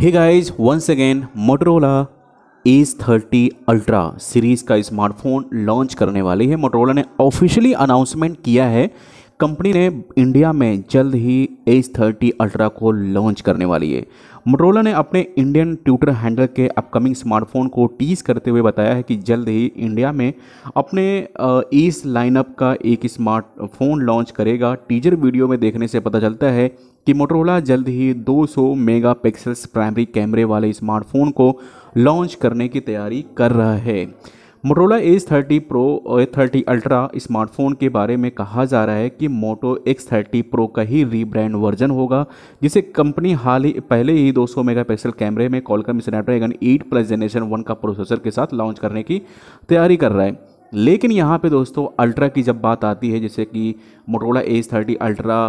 हे guys once again Motorola edge thirty ultra series का smartphone launch करने वाली है मोटरोला ने ऑफिशियली अनाउंसमेंट किया है कंपनी ने इंडिया में जल्द ही एज थर्टी अल्ट्रा को लॉन्च करने वाली है मोटरोला ने अपने इंडियन ट्यूटर हैंडल के अपकमिंग स्मार्टफोन को टीज करते हुए बताया है कि जल्द ही इंडिया में अपने इस लाइनअप का एक स्मार्टफोन लॉन्च करेगा टीजर वीडियो में देखने से पता चलता है कि मोटरोला जल्द ही 200 मेगापिक्सल्स प्राइमरी कैमरे वाले स्मार्टफोन को लॉन्च करने की तैयारी कर रहा है मोटोला एज थर्टी प्रो और थर्टी अल्ट्रा स्मार्टफोन के बारे में कहा जा रहा है कि मोटो एक्स थर्टी प्रो का ही रीब्रांड वर्जन होगा जिसे कंपनी हाल ही पहले ही 200 मेगापिक्सल कैमरे में Qualcomm Snapdragon 8 plus generation one का प्रोसेसर के साथ लॉन्च करने की तैयारी कर रहा है लेकिन यहाँ पे दोस्तों अल्ट्रा की जब बात आती है जैसे कि मोटोला एज थर्टी अल्ट्रा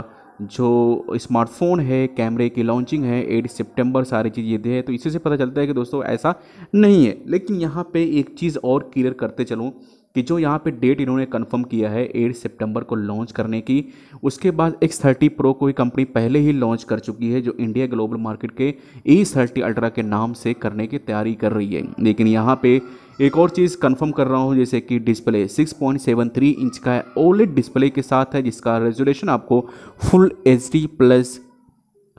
जो स्मार्टफोन है कैमरे की लॉन्चिंग है एट सितंबर सारी चीज़ ये दे है तो इसी से पता चलता है कि दोस्तों ऐसा नहीं है लेकिन यहाँ पे एक चीज़ और क्लियर करते चलूँ कि जो यहाँ पे डेट इन्होंने कंफर्म किया है एट सितंबर को लॉन्च करने की उसके बाद एक्स थर्टी प्रो को ये कंपनी पहले ही लॉन्च कर चुकी है जो इंडिया ग्लोबल मार्केट के ई थर्टी अल्ट्रा के नाम से करने की तैयारी कर रही है लेकिन यहाँ पे एक और चीज़ कंफर्म कर रहा हूँ जैसे कि डिस्प्ले 6.73 इंच का है ओलेट डिस्प्ले के साथ है जिसका रेजोल्यूशन आपको फुल एच प्लस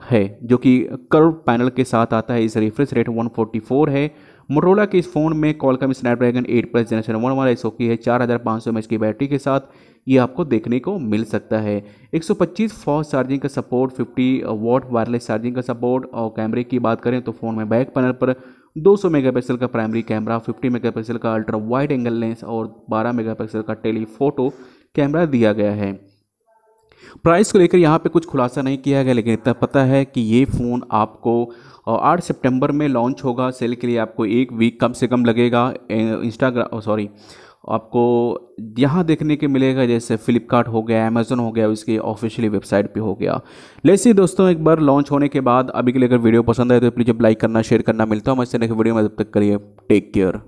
है जो कि कर्व पैनल के साथ आता है इस रिफ्रेश रेट 144 है मोटरोला के इस फ़ोन में Qualcomm Snapdragon 8 plus generation one वाला एस की है चार हज़ार पाँच सौ की बैटरी के साथ ये आपको देखने को मिल सकता है 125 फॉस्ट चार्जिंग का सपोर्ट 50 वॉट वायरलेस चार्जिंग का सपोर्ट और कैमरे की बात करें तो फ़ोन में बैक पैनल पर 200 मेगापिक्सल का प्राइमरी कैमरा 50 मेगापिक्सल का अल्ट्रा वाइड एंगल लेंस और 12 मेगापिक्सल का टेलीफोटो कैमरा दिया गया है प्राइस को लेकर यहाँ पे कुछ खुलासा नहीं किया गया लेकिन इतना पता है कि ये फ़ोन आपको आठ सितंबर में लॉन्च होगा सेल के लिए आपको एक वीक कम से कम लगेगा इंस्टाग्राम सॉरी आपको यहाँ देखने के मिलेगा जैसे फ्लिपकार्ट हो गया अमेजोन हो गया उसकी ऑफिशियली वेबसाइट पे हो गया लेसी दोस्तों एक बार लॉन्च होने के बाद अभी के लिए अगर वीडियो पसंद आए तो प्लीज़ लाइक करना शेयर करना मिलता हूँ मैं इससे नेक्स्ट वीडियो में जब तक करिए टेक केयर